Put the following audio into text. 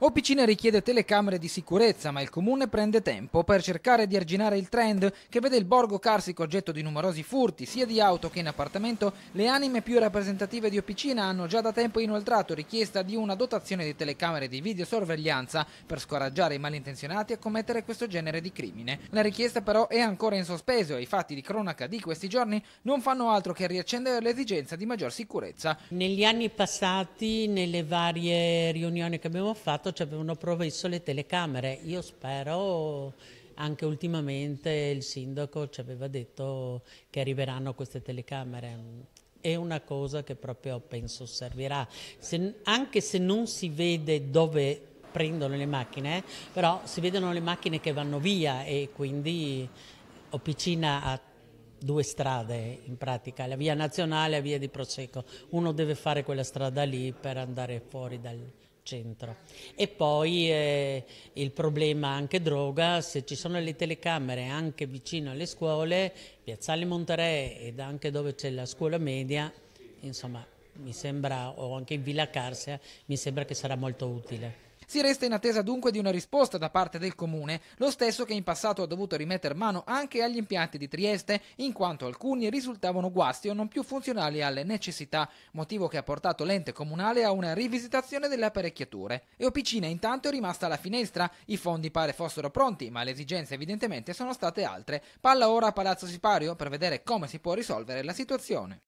Opicina richiede telecamere di sicurezza, ma il comune prende tempo per cercare di arginare il trend che vede il borgo carsico oggetto di numerosi furti, sia di auto che in appartamento. Le anime più rappresentative di Opicina hanno già da tempo inoltrato richiesta di una dotazione di telecamere di videosorveglianza per scoraggiare i malintenzionati a commettere questo genere di crimine. La richiesta però è ancora in sospeso e i fatti di cronaca di questi giorni non fanno altro che riaccendere l'esigenza di maggior sicurezza. Negli anni passati, nelle varie riunioni che abbiamo fatto, passato ci avevano promesso le telecamere, io spero anche ultimamente il sindaco ci aveva detto che arriveranno queste telecamere. È una cosa che proprio penso servirà, se, anche se non si vede dove prendono le macchine, però si vedono le macchine che vanno via e quindi Opicina ha due strade in pratica, la via nazionale e la via di Prosecco. Uno deve fare quella strada lì per andare fuori dal, centro. E poi eh, il problema anche droga, se ci sono le telecamere anche vicino alle scuole, Piazzale Monterè ed anche dove c'è la scuola media, insomma mi sembra, o anche in Villa Carsia, mi sembra che sarà molto utile. Si resta in attesa dunque di una risposta da parte del comune, lo stesso che in passato ha dovuto rimettere mano anche agli impianti di Trieste, in quanto alcuni risultavano guasti o non più funzionali alle necessità, motivo che ha portato l'ente comunale a una rivisitazione delle apparecchiature. E Opicina intanto è rimasta alla finestra, i fondi pare fossero pronti, ma le esigenze evidentemente sono state altre. Palla ora a Palazzo Sipario per vedere come si può risolvere la situazione.